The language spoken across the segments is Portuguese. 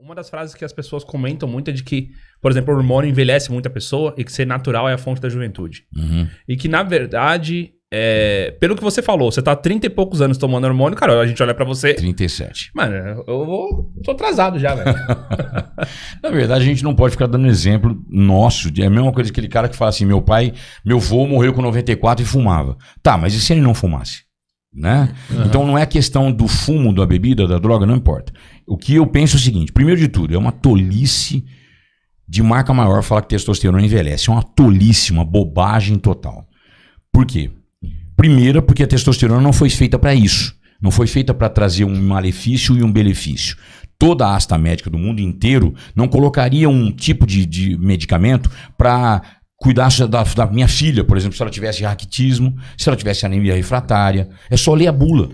Uma das frases que as pessoas comentam muito é de que, por exemplo, o hormônio envelhece muito a pessoa e que ser natural é a fonte da juventude. Uhum. E que, na verdade, é, pelo que você falou, você tá há 30 e poucos anos tomando hormônio, cara, a gente olha para você. 37. Mano, eu vou. tô atrasado já, velho. Na verdade, a gente não pode ficar dando exemplo nosso. É a mesma coisa que aquele cara que fala assim: meu pai, meu vô morreu com 94 e fumava. Tá, mas e se ele não fumasse? Né? Uhum. Então não é questão do fumo, da bebida, da droga, não importa. O que eu penso é o seguinte: primeiro de tudo, é uma tolice de marca maior falar que testosterona envelhece. É uma tolice, uma bobagem total. Por quê? Primeira, porque a testosterona não foi feita para isso. Não foi feita para trazer um malefício e um benefício. Toda a asta médica do mundo inteiro não colocaria um tipo de, de medicamento para cuidar da, da minha filha, por exemplo, se ela tivesse raquitismo, se ela tivesse anemia refratária. É só ler a bula.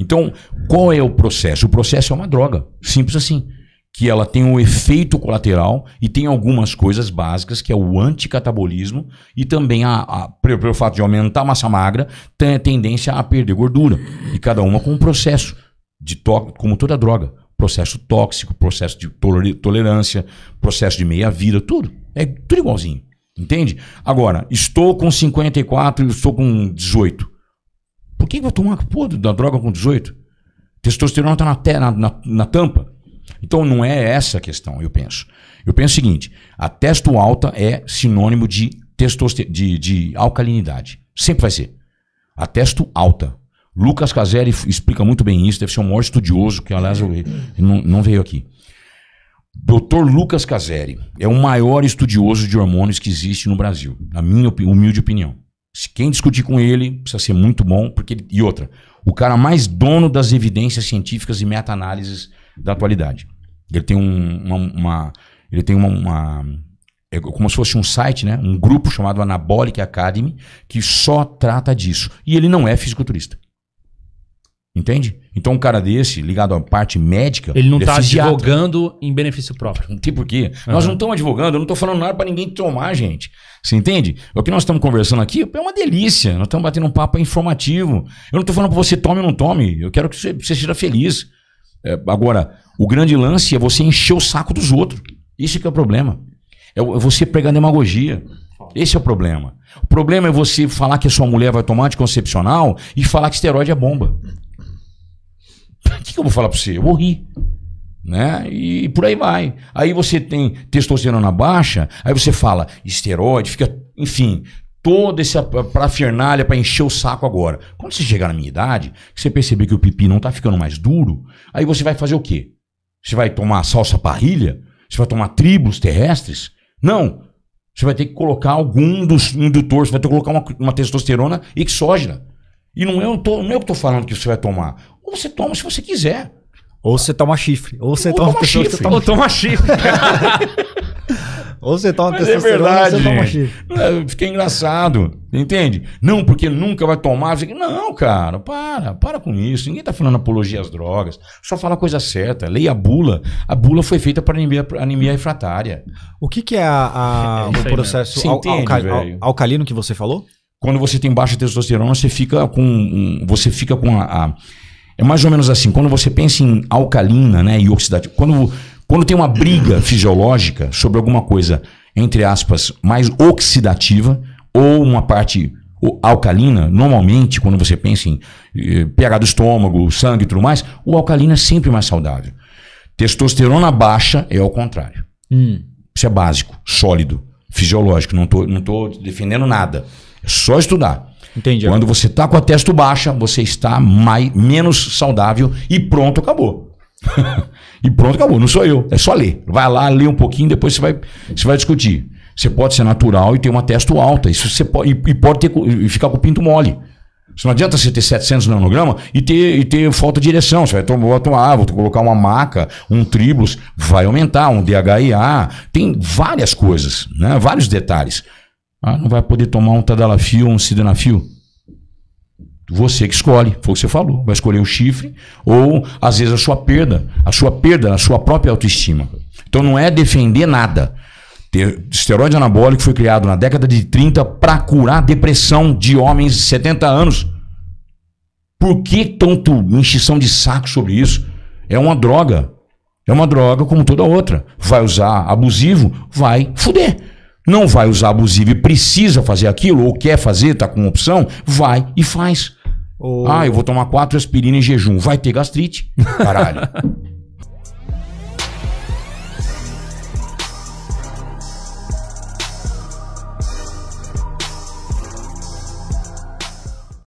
Então, qual é o processo? O processo é uma droga, simples assim. Que ela tem um efeito colateral e tem algumas coisas básicas, que é o anticatabolismo e também, a, a, pelo fato de aumentar a massa magra, tem a tendência a perder gordura. E cada uma com um processo, de to como toda droga processo tóxico, processo de tolerância, processo de meia-vida, tudo. É tudo igualzinho. Entende? Agora, estou com 54 e estou com 18. Por que vai tomar pô, da droga com 18? Testosterona está na, na, na, tampa. Então não é essa a questão, eu penso. Eu penso o seguinte: a testo alta é sinônimo de, de, de alcalinidade. Sempre vai ser. A testo alta. Lucas Caselli explica muito bem isso, deve ser um maior estudioso, que aliás eu, não, não veio aqui. Doutor Lucas Caseri é o maior estudioso de hormônios que existe no Brasil, na minha humilde opinião. Quem discutir com ele precisa ser muito bom, porque ele... e outra, o cara mais dono das evidências científicas e meta-análises da atualidade. Ele tem um, uma, uma, ele tem uma, uma, é como se fosse um site, né? Um grupo chamado Anabolic Academy que só trata disso. E ele não é fisiculturista. Entende? Então, um cara desse, ligado à parte médica. Ele não está advogando em benefício próprio. Não tem porquê. Uhum. Nós não estamos advogando, eu não estou falando nada para ninguém tomar, gente. Você entende? O que nós estamos conversando aqui é uma delícia. Nós estamos batendo um papo informativo. Eu não estou falando para você tome ou não tome. Eu quero que você, você seja feliz. É, agora, o grande lance é você encher o saco dos outros. Isso que é o problema. É, é você pregar demagogia. Esse é o problema. O problema é você falar que a sua mulher vai tomar anticoncepcional e falar que esteroide é bomba. O que, que eu vou falar para você? Eu vou rir né? E, e, por aí vai. Aí você tem testosterona baixa, aí você fala esteroide, fica, enfim, toda essa parafernália para encher o saco agora. Quando você chegar na minha idade, você perceber que o pipi não tá ficando mais duro, aí você vai fazer o quê? Você vai tomar salsa parrilha? Você vai tomar tribos terrestres? Não. Você vai ter que colocar algum dos indutores, você vai ter que colocar uma, uma testosterona exógena. E não, é, eu tô, não é eu que estou falando que você vai tomar. Ou você toma se você quiser. Ou você toma chifre. Ou você ou toma, toma chifre. Você toma ou toma chifre. ou você toma Mas é verdade. Ou você toma chifre. É, engraçado. Entende? Não, porque nunca vai tomar. Não, cara, para. Para com isso. Ninguém está falando apologia às drogas. Só fala a coisa certa. Leia a bula. A bula foi feita para anemia, anemia refratária. O que, que é a, a é o né? processo al, entende, al, alcalino que você falou? Quando você tem baixa testosterona, você fica com, você fica com a, a é mais ou menos assim, quando você pensa em alcalina né, e oxidativa, quando, quando tem uma briga fisiológica sobre alguma coisa, entre aspas, mais oxidativa, ou uma parte alcalina, normalmente, quando você pensa em eh, pH do estômago, sangue e tudo mais, o alcalina é sempre mais saudável. Testosterona baixa é ao contrário. Hum. Isso é básico, sólido, fisiológico. Não estou não tô defendendo nada. É só estudar. Entendi. Quando você está com a testo baixa, você está mais, menos saudável e pronto, acabou. e pronto, acabou. Não sou eu. É só ler. Vai lá, lê um pouquinho, depois você vai, você vai discutir. Você pode ser natural e ter uma testo alta. Isso você pode, e, e pode ter, e ficar com o pinto mole. Isso não adianta você ter 700 nanograma e ter, e ter falta de direção. Você vai tomar, uma vou colocar uma maca, um tribulus, vai aumentar, um DHIA. Tem várias coisas, né? vários detalhes. Ah, não vai poder tomar um Tadalafil ou um Sidenafil? Você que escolhe, foi o que você falou. Vai escolher o chifre ou, às vezes, a sua perda. A sua perda, a sua própria autoestima. Então não é defender nada. Ter, esteroide anabólico foi criado na década de 30 para curar depressão de homens de 70 anos. Por que tanto enchição de saco sobre isso? É uma droga. É uma droga como toda outra. Vai usar abusivo, vai fuder não vai usar abusivo e precisa fazer aquilo, ou quer fazer, tá com opção, vai e faz. Oh. Ah, eu vou tomar quatro aspirinas em jejum. Vai ter gastrite. Caralho.